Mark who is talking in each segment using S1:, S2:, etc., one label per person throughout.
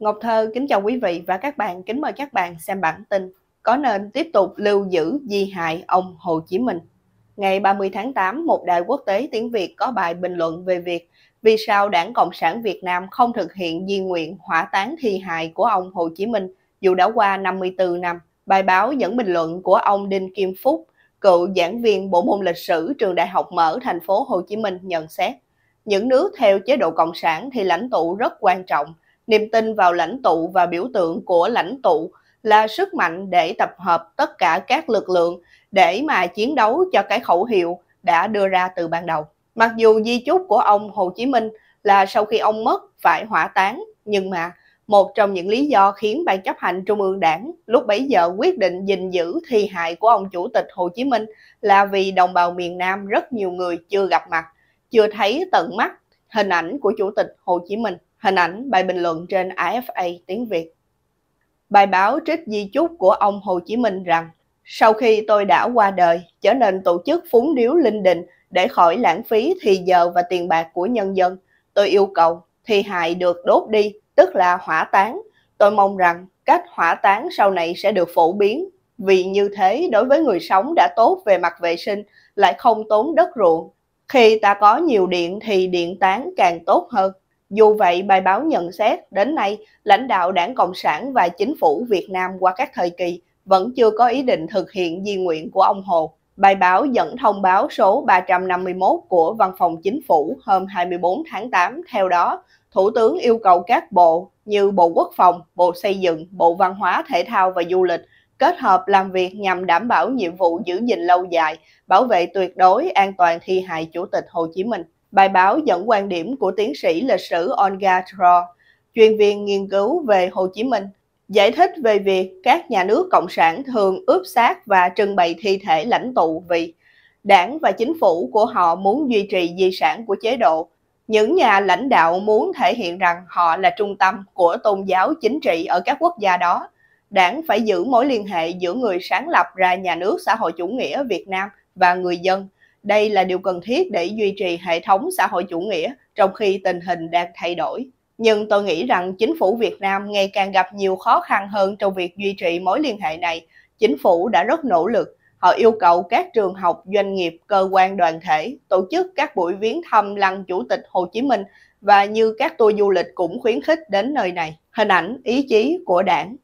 S1: Ngọc Thơ kính chào quý vị và các bạn, kính mời các bạn xem bản tin Có nên tiếp tục lưu giữ di hại ông Hồ Chí Minh? Ngày 30 tháng 8, một đài quốc tế tiếng Việt có bài bình luận về việc vì sao Đảng Cộng sản Việt Nam không thực hiện di nguyện hỏa táng thi hài của ông Hồ Chí Minh dù đã qua 54 năm. Bài báo dẫn bình luận của ông Đinh Kim Phúc, cựu giảng viên bộ môn lịch sử trường Đại học Mở thành phố Hồ Chí Minh nhận xét. Những nước theo chế độ cộng sản thì lãnh tụ rất quan trọng – niềm tin vào lãnh tụ và biểu tượng của lãnh tụ là sức mạnh để tập hợp tất cả các lực lượng để mà chiến đấu cho cái khẩu hiệu đã đưa ra từ ban đầu. Mặc dù di chúc của ông Hồ Chí Minh là sau khi ông mất phải hỏa táng, nhưng mà một trong những lý do khiến Ban chấp hành Trung ương Đảng lúc bấy giờ quyết định gìn giữ thi hài của ông Chủ tịch Hồ Chí Minh là vì đồng bào miền Nam rất nhiều người chưa gặp mặt, chưa thấy tận mắt hình ảnh của Chủ tịch Hồ Chí Minh. Hình ảnh bài bình luận trên AFA tiếng Việt. Bài báo trích di chúc của ông Hồ Chí Minh rằng sau khi tôi đã qua đời, trở nên tổ chức phúng điếu linh đình để khỏi lãng phí thì giờ và tiền bạc của nhân dân. Tôi yêu cầu thi hại được đốt đi, tức là hỏa táng. Tôi mong rằng cách hỏa táng sau này sẽ được phổ biến, vì như thế đối với người sống đã tốt về mặt vệ sinh, lại không tốn đất ruộng. Khi ta có nhiều điện thì điện tán càng tốt hơn. Dù vậy, bài báo nhận xét đến nay, lãnh đạo Đảng Cộng sản và chính phủ Việt Nam qua các thời kỳ vẫn chưa có ý định thực hiện di nguyện của ông Hồ. Bài báo dẫn thông báo số 351 của Văn phòng Chính phủ hôm 24 tháng 8. Theo đó, Thủ tướng yêu cầu các bộ như Bộ Quốc phòng, Bộ Xây dựng, Bộ Văn hóa, Thể thao và Du lịch kết hợp làm việc nhằm đảm bảo nhiệm vụ giữ gìn lâu dài, bảo vệ tuyệt đối an toàn thi hài Chủ tịch Hồ Chí Minh. Bài báo dẫn quan điểm của tiến sĩ lịch sử Olga Tro, chuyên viên nghiên cứu về Hồ Chí Minh, giải thích về việc các nhà nước cộng sản thường ướp xác và trưng bày thi thể lãnh tụ vì đảng và chính phủ của họ muốn duy trì di sản của chế độ. Những nhà lãnh đạo muốn thể hiện rằng họ là trung tâm của tôn giáo chính trị ở các quốc gia đó. Đảng phải giữ mối liên hệ giữa người sáng lập ra nhà nước xã hội chủ nghĩa Việt Nam và người dân – đây là điều cần thiết để duy trì hệ thống xã hội chủ nghĩa trong khi tình hình đang thay đổi. Nhưng tôi nghĩ rằng chính phủ Việt Nam ngày càng gặp nhiều khó khăn hơn trong việc duy trì mối liên hệ này. Chính phủ đã rất nỗ lực. Họ yêu cầu các trường học, doanh nghiệp, cơ quan đoàn thể tổ chức các buổi viếng thăm lăng Chủ tịch Hồ Chí Minh và như các tour du lịch cũng khuyến khích đến nơi này. Hình ảnh ý chí của đảng.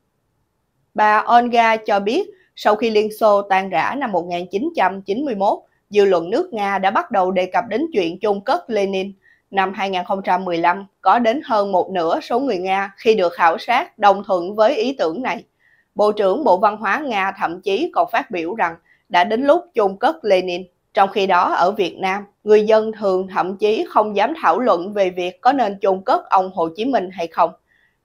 S1: Bà Olga cho biết, sau khi Liên Xô tan rã năm 1991, dư luận nước Nga đã bắt đầu đề cập đến chuyện chôn cất Lenin. Năm 2015, có đến hơn một nửa số người Nga khi được khảo sát đồng thuận với ý tưởng này. Bộ trưởng Bộ Văn hóa Nga thậm chí còn phát biểu rằng đã đến lúc chôn cất Lenin. Trong khi đó ở Việt Nam, người dân thường thậm chí không dám thảo luận về việc có nên chôn cất ông Hồ Chí Minh hay không.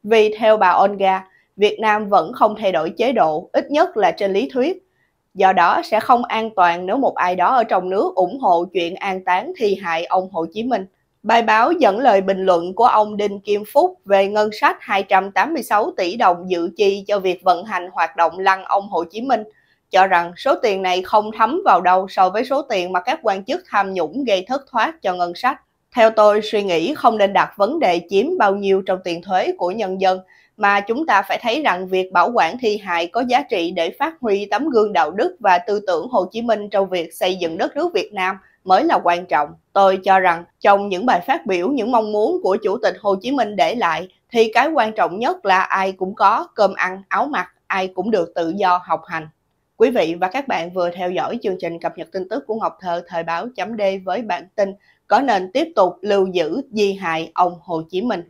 S1: Vì theo bà Olga, Việt Nam vẫn không thay đổi chế độ, ít nhất là trên lý thuyết, Do đó sẽ không an toàn nếu một ai đó ở trong nước ủng hộ chuyện an táng thi hại ông Hồ Chí Minh. Bài báo dẫn lời bình luận của ông Đinh Kim Phúc về ngân sách 286 tỷ đồng dự chi cho việc vận hành hoạt động lăng ông Hồ Chí Minh, cho rằng số tiền này không thấm vào đâu so với số tiền mà các quan chức tham nhũng gây thất thoát cho ngân sách. Theo tôi, suy nghĩ không nên đặt vấn đề chiếm bao nhiêu trong tiền thuế của nhân dân, mà chúng ta phải thấy rằng việc bảo quản thi hài có giá trị để phát huy tấm gương đạo đức và tư tưởng Hồ Chí Minh trong việc xây dựng đất nước Việt Nam mới là quan trọng. Tôi cho rằng trong những bài phát biểu những mong muốn của Chủ tịch Hồ Chí Minh để lại thì cái quan trọng nhất là ai cũng có cơm ăn, áo mặc, ai cũng được tự do học hành. Quý vị và các bạn vừa theo dõi chương trình cập nhật tin tức của Ngọc Thơ thời báo chấm D với bản tin có nên tiếp tục lưu giữ di hài ông Hồ Chí Minh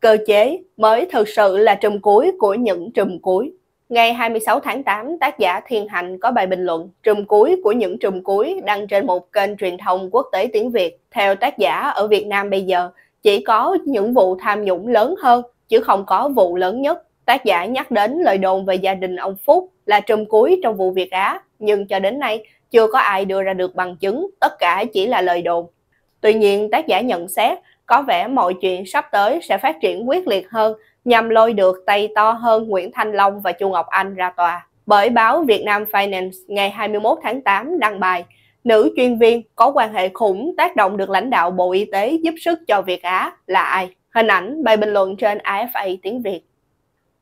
S1: cơ chế mới thực sự là trùm cuối của những trùm cuối. Ngày 26 tháng 8, tác giả Thiên Hạnh có bài bình luận Trùm cuối của những trùm cuối đăng trên một kênh truyền thông quốc tế tiếng Việt. Theo tác giả, ở Việt Nam bây giờ chỉ có những vụ tham nhũng lớn hơn, chứ không có vụ lớn nhất. Tác giả nhắc đến lời đồn về gia đình ông Phúc là trùm cuối trong vụ Việt Á, nhưng cho đến nay chưa có ai đưa ra được bằng chứng, tất cả chỉ là lời đồn. Tuy nhiên, tác giả nhận xét có vẻ mọi chuyện sắp tới sẽ phát triển quyết liệt hơn nhằm lôi được tay to hơn Nguyễn Thanh Long và Chu Ngọc Anh ra tòa. Bởi báo Việt Nam Finance ngày 21 tháng 8 đăng bài Nữ chuyên viên có quan hệ khủng tác động được lãnh đạo Bộ Y tế giúp sức cho Việt Á là ai? Hình ảnh bài bình luận trên AFA tiếng Việt.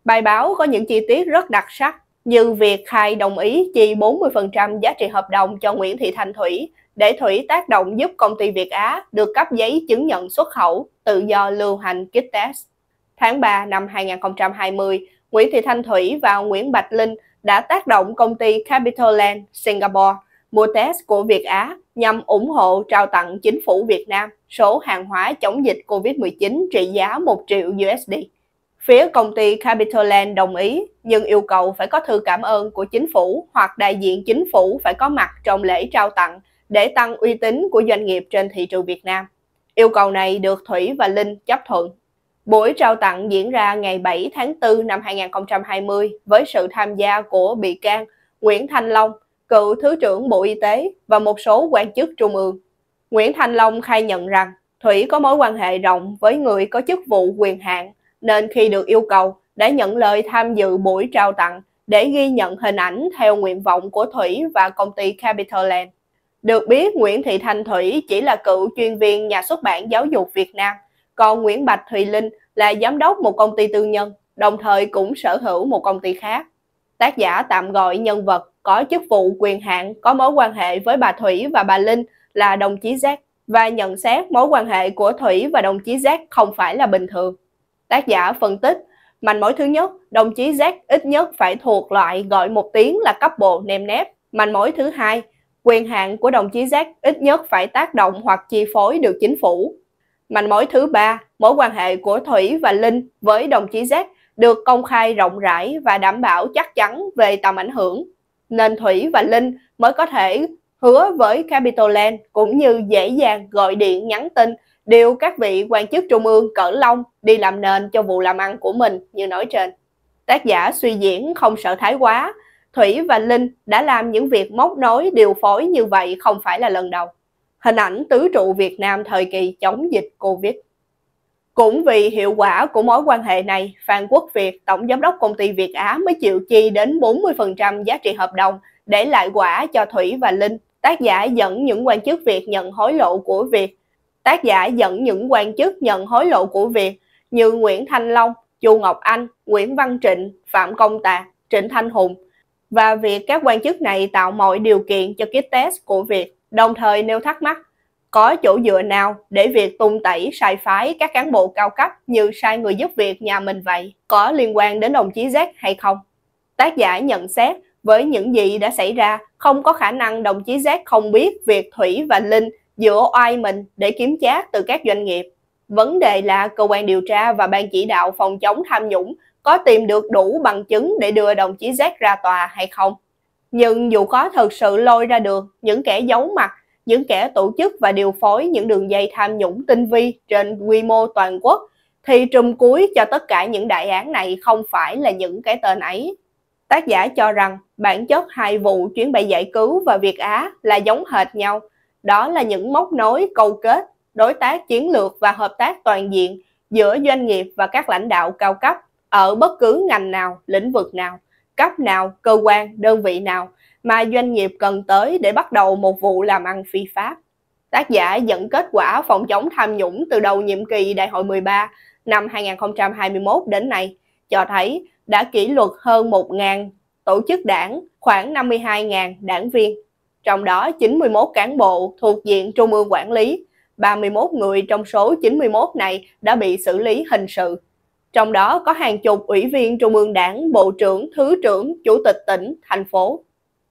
S1: Bài báo có những chi tiết rất đặc sắc như việc Khai đồng ý chi 40% giá trị hợp đồng cho Nguyễn Thị Thanh Thủy để Thủy tác động giúp công ty Việt Á được cấp giấy chứng nhận xuất khẩu tự do lưu hành kit test. Tháng 3 năm 2020, Nguyễn Thị Thanh Thủy và Nguyễn Bạch Linh đã tác động công ty Capital Land Singapore mua test của Việt Á nhằm ủng hộ trao tặng chính phủ Việt Nam số hàng hóa chống dịch COVID-19 trị giá 1 triệu USD. Phía công ty capitaland đồng ý, nhưng yêu cầu phải có thư cảm ơn của chính phủ hoặc đại diện chính phủ phải có mặt trong lễ trao tặng để tăng uy tín của doanh nghiệp trên thị trường Việt Nam. Yêu cầu này được Thủy và Linh chấp thuận. Buổi trao tặng diễn ra ngày 7 tháng 4 năm 2020 với sự tham gia của bị can Nguyễn Thanh Long, cựu Thứ trưởng Bộ Y tế và một số quan chức trung ương. Nguyễn Thanh Long khai nhận rằng Thủy có mối quan hệ rộng với người có chức vụ quyền hạn nên khi được yêu cầu đã nhận lời tham dự buổi trao tặng để ghi nhận hình ảnh theo nguyện vọng của Thủy và công ty Capital Land. Được biết, Nguyễn Thị Thanh Thủy chỉ là cựu chuyên viên nhà xuất bản giáo dục Việt Nam, còn Nguyễn Bạch Thùy Linh là giám đốc một công ty tư nhân, đồng thời cũng sở hữu một công ty khác. Tác giả tạm gọi nhân vật có chức vụ quyền hạn có mối quan hệ với bà Thủy và bà Linh là đồng chí Jack và nhận xét mối quan hệ của Thủy và đồng chí Jack không phải là bình thường. Tác giả phân tích, mảnh mối thứ nhất, đồng chí Z ít nhất phải thuộc loại gọi một tiếng là cấp bộ nem nép. Mảnh mối thứ hai, quyền hạn của đồng chí Z ít nhất phải tác động hoặc chi phối được chính phủ. Mảnh mối thứ ba, mối quan hệ của Thủy và Linh với đồng chí Z được công khai rộng rãi và đảm bảo chắc chắn về tầm ảnh hưởng. Nên Thủy và Linh mới có thể hứa với Capitol Land cũng như dễ dàng gọi điện nhắn tin điều các vị quan chức trung ương cỡ lông đi làm nền cho vụ làm ăn của mình như nói trên. Tác giả suy diễn không sợ thái quá, Thủy và Linh đã làm những việc móc nối điều phối như vậy không phải là lần đầu. Hình ảnh tứ trụ Việt Nam thời kỳ chống dịch Covid. Cũng vì hiệu quả của mối quan hệ này, Phan Quốc Việt, Tổng Giám đốc Công ty Việt Á mới chịu chi đến 40% giá trị hợp đồng để lại quả cho Thủy và Linh. Tác giả dẫn những quan chức Việt nhận hối lộ của Việt tác giả dẫn những quan chức nhận hối lộ của Việt như Nguyễn Thanh Long, Chu Ngọc Anh, Nguyễn Văn Trịnh, Phạm Công Tạc, Trịnh Thanh Hùng và việc các quan chức này tạo mọi điều kiện cho kit test của Việt, đồng thời nêu thắc mắc có chỗ dựa nào để việc tung tẩy sai phái các cán bộ cao cấp như sai người giúp việc nhà mình vậy có liên quan đến đồng chí Z hay không? Tác giả nhận xét với những gì đã xảy ra, không có khả năng đồng chí Z không biết việc Thủy và Linh dựa oai mình để kiếm chác từ các doanh nghiệp. Vấn đề là cơ quan điều tra và ban chỉ đạo phòng chống tham nhũng có tìm được đủ bằng chứng để đưa đồng chí Z ra tòa hay không. Nhưng dù có thực sự lôi ra được những kẻ giấu mặt, những kẻ tổ chức và điều phối những đường dây tham nhũng tinh vi trên quy mô toàn quốc, thì trùm cuối cho tất cả những đại án này không phải là những cái tên ấy. Tác giả cho rằng bản chất hai vụ chuyến bay giải cứu và Việt Á là giống hệt nhau – đó là những mốc nối câu kết, đối tác chiến lược và hợp tác toàn diện giữa doanh nghiệp và các lãnh đạo cao cấp ở bất cứ ngành nào, lĩnh vực nào, cấp nào, cơ quan, đơn vị nào mà doanh nghiệp cần tới để bắt đầu một vụ làm ăn phi pháp. Tác giả dẫn kết quả phòng chống tham nhũng từ đầu nhiệm kỳ Đại hội 13 năm 2021 đến nay cho thấy đã kỷ luật hơn 1.000 tổ chức đảng, khoảng 52.000 đảng viên trong đó 91 cán bộ thuộc diện Trung ương quản lý, 31 người trong số 91 này đã bị xử lý hình sự. Trong đó có hàng chục ủy viên Trung ương Đảng, Bộ trưởng, Thứ trưởng, Chủ tịch tỉnh, thành phố.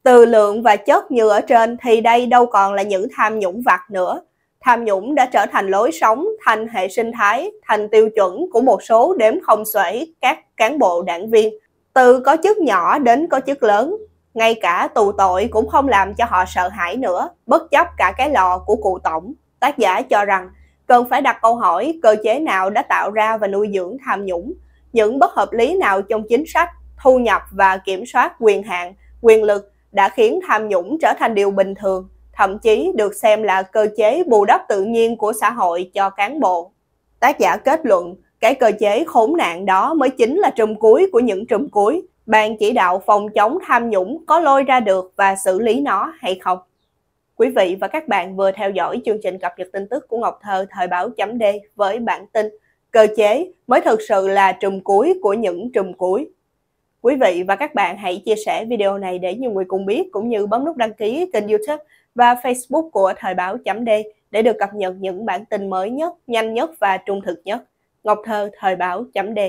S1: Từ lượng và chất như ở trên thì đây đâu còn là những tham nhũng vặt nữa. Tham nhũng đã trở thành lối sống, thành hệ sinh thái, thành tiêu chuẩn của một số đếm không xuể các cán bộ đảng viên. Từ có chức nhỏ đến có chức lớn, ngay cả tù tội cũng không làm cho họ sợ hãi nữa, bất chấp cả cái lò của cụ tổng. Tác giả cho rằng cần phải đặt câu hỏi cơ chế nào đã tạo ra và nuôi dưỡng tham nhũng, những bất hợp lý nào trong chính sách, thu nhập và kiểm soát quyền hạn, quyền lực đã khiến tham nhũng trở thành điều bình thường, thậm chí được xem là cơ chế bù đắp tự nhiên của xã hội cho cán bộ. Tác giả kết luận, cái cơ chế khốn nạn đó mới chính là trùm cuối của những trùm cuối, Ban chỉ đạo phòng chống tham nhũng có lôi ra được và xử lý nó hay không? Quý vị và các bạn vừa theo dõi chương trình cập nhật tin tức của Ngọc Thơ thời báo chấm D với bản tin Cơ chế mới thực sự là trùm cuối của những trùm cuối. Quý vị và các bạn hãy chia sẻ video này để nhiều người cùng biết cũng như bấm nút đăng ký kênh youtube và facebook của thời báo chấm D để được cập nhật những bản tin mới nhất, nhanh nhất và trung thực nhất. Ngọc Thơ thời báo chấm D